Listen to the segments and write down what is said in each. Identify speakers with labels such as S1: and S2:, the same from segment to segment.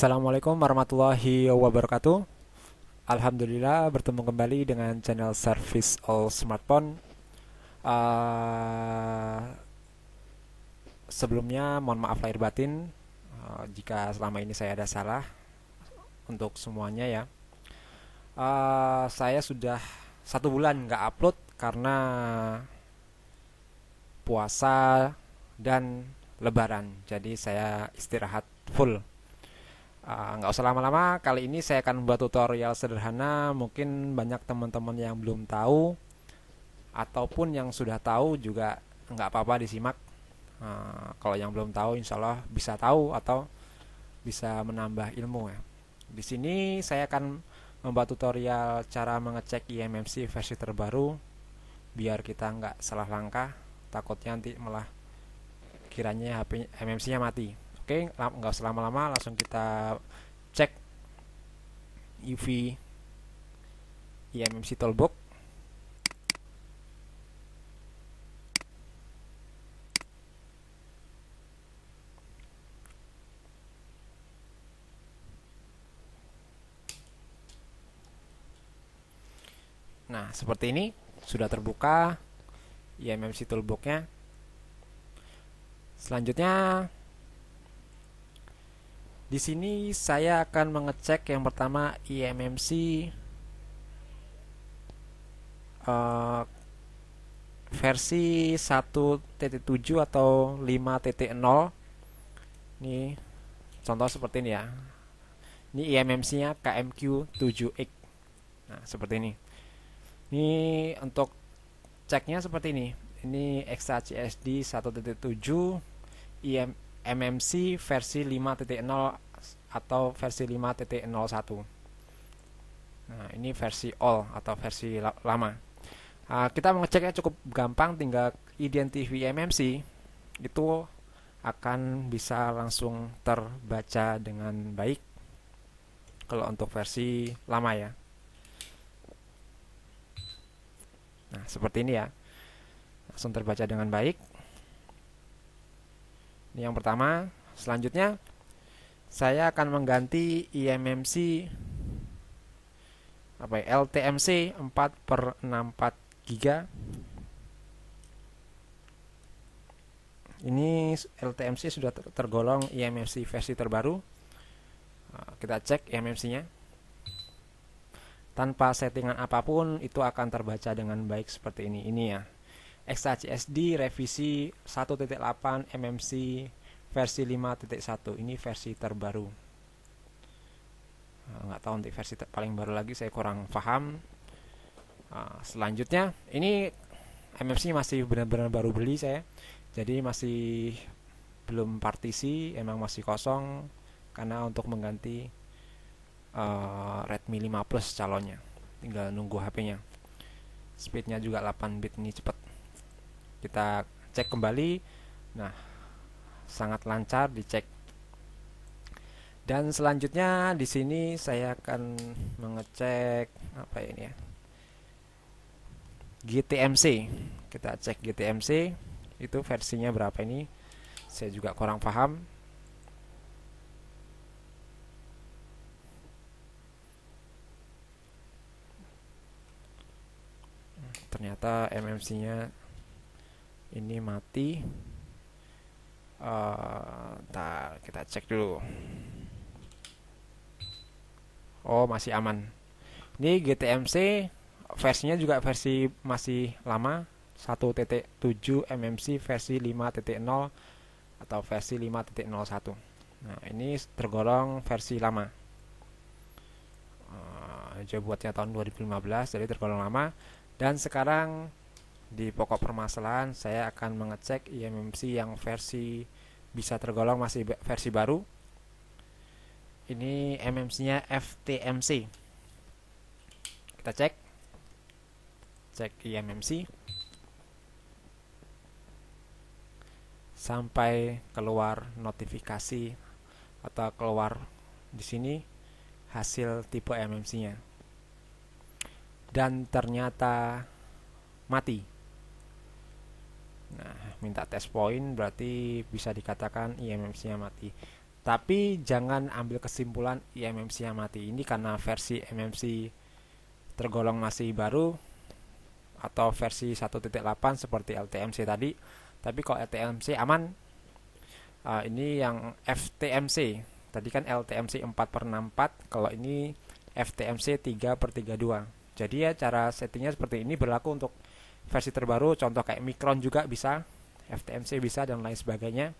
S1: Assalamualaikum warahmatullahi wabarakatuh. Alhamdulillah bertemu kembali dengan channel Service All Smartphone. Uh, sebelumnya mohon maaf lahir batin uh, jika selama ini saya ada salah untuk semuanya ya. Uh, saya sudah satu bulan nggak upload karena puasa dan Lebaran, jadi saya istirahat full Ah, nggak uh, usah lama-lama kali ini saya akan membuat tutorial sederhana mungkin banyak teman-teman yang belum tahu ataupun yang sudah tahu juga nggak apa-apa disimak uh, kalau yang belum tahu insya Allah bisa tahu atau bisa menambah ilmu ya di sini saya akan membuat tutorial cara mengecek IMMC versi terbaru biar kita nggak salah langkah takutnya nanti malah kiranya HP MMC-nya mati Oke, nggak usah lama-lama, langsung kita cek UV IMMC toolbox. Nah, seperti ini sudah terbuka IMMC toolboxnya. Selanjutnya di sini saya akan mengecek yang pertama IMMC uh, eh, versi 1.7 atau 5.0. Ini contoh seperti ini ya. Ini IMMC-nya KMQ7X. Nah, seperti ini. Ini untuk ceknya seperti ini. Ini XHCSD 1.7 IMMC MMC versi 5.0 atau versi 5.01. Nah, ini versi all atau versi lama. Uh, kita mengeceknya cukup gampang tinggal identify MMC itu akan bisa langsung terbaca dengan baik kalau untuk versi lama ya. Nah, seperti ini ya. Langsung terbaca dengan baik. Ini yang pertama. Selanjutnya saya akan mengganti IMMC apa ya, LTMC 4 per 64 giga ini LTMC sudah tergolong IMMC versi terbaru nah, kita cek IMMC nya tanpa settingan apapun itu akan terbaca dengan baik seperti ini ini ya XHSD revisi 1.8 MMC versi 5.1 ini versi terbaru ah, nggak tahu untuk versi paling baru lagi saya kurang paham nah, selanjutnya ini MMC masih benar-benar baru beli saya jadi masih belum partisi emang masih kosong karena untuk mengganti uh, Redmi 5 Plus calonnya tinggal nunggu HP-nya speednya juga 8 bit ini cepat kita cek kembali nah sangat lancar dicek dan selanjutnya di sini saya akan mengecek apa ini ya GTMC kita cek GTMC itu versinya berapa ini saya juga kurang paham ternyata MMC nya ini mati uh, kita cek dulu oh masih aman ini GTMC versinya juga versi masih lama 1.7 MMC versi 5.0 atau versi 5.01 nah ini tergolong versi lama uh, buatnya tahun 2015 jadi tergolong lama dan sekarang di pokok permasalahan saya akan mengecek IMMC yang versi bisa tergolong masih versi baru ini MMC nya FTMC kita cek cek IMMC sampai keluar notifikasi atau keluar di sini hasil tipe MMC nya dan ternyata mati Nah, minta test point berarti bisa dikatakan IMMC-nya mati. Tapi jangan ambil kesimpulan IMMC-nya mati ini karena versi MMC tergolong masih baru atau versi 1.8 seperti LTMC tadi. Tapi kalau LTMC aman, uh, ini yang FTMC. Tadi kan LTMC 4 per 64, kalau ini FTMC 3 per 32. Jadi ya cara settingnya seperti ini berlaku untuk versi terbaru, contoh kayak Micron juga bisa, FTMC bisa dan lain sebagainya.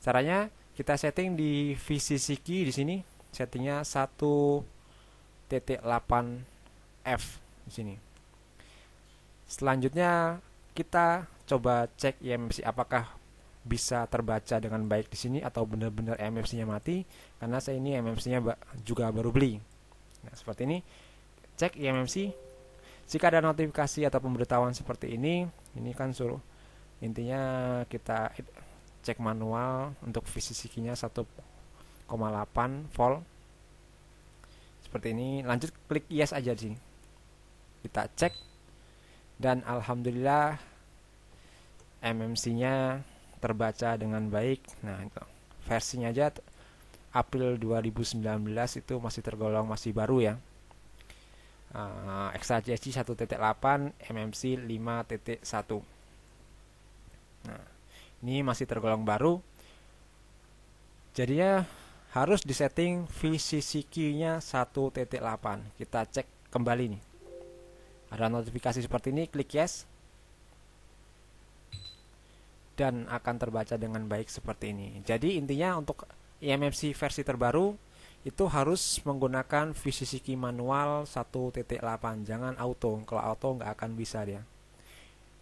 S1: Caranya kita setting di VCC key di sini, settingnya 1.8f di sini. Selanjutnya kita coba cek IMFC apakah bisa terbaca dengan baik di sini atau benar-benar MFC-nya mati karena saya ini MFC-nya juga baru beli. Nah, seperti ini cek IMMC ya, jika ada notifikasi atau pemberitahuan seperti ini ini kan suruh intinya kita cek manual untuk VCCQ-nya 1,8 volt seperti ini lanjut klik yes aja di kita cek dan alhamdulillah MMC-nya terbaca dengan baik nah itu versinya aja April 2019 itu masih tergolong masih baru ya uh, XHSG 1.8 MMC 5.1 nah ini masih tergolong baru jadinya harus disetting VCCQ nya 1.8 kita cek kembali nih ada notifikasi seperti ini klik yes dan akan terbaca dengan baik seperti ini jadi intinya untuk IMMC e versi terbaru itu harus menggunakan VCCQ manual 1.8 jangan auto kalau auto nggak akan bisa dia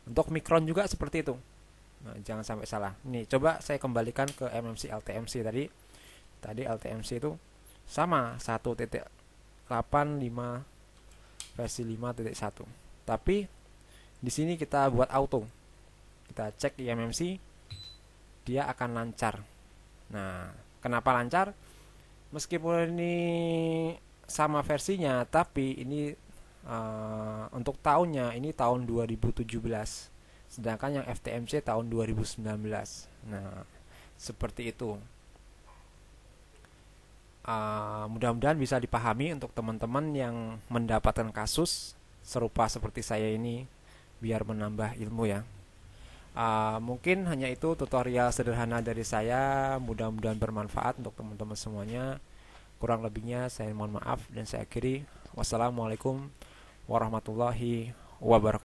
S1: untuk mikron juga seperti itu nah, jangan sampai salah nih coba saya kembalikan ke MMC LTMC tadi tadi LTMC itu sama 1.85 versi 5.1 tapi di sini kita buat auto kita cek di MMC dia akan lancar nah kenapa lancar meskipun ini sama versinya tapi ini uh, untuk tahunnya ini tahun 2017 sedangkan yang FTMC tahun 2019 nah seperti itu uh, mudah-mudahan bisa dipahami untuk teman-teman yang mendapatkan kasus serupa seperti saya ini biar menambah ilmu ya Ah, mungkin hanya itu tutorial sederhana dari saya. Mudah-mudahan bermanfaat untuk teman-teman semuanya. Kurang lebihnya saya mohon maaf dan saya akhiri. Wassalamualaikum warahmatullahi wabarakatuh.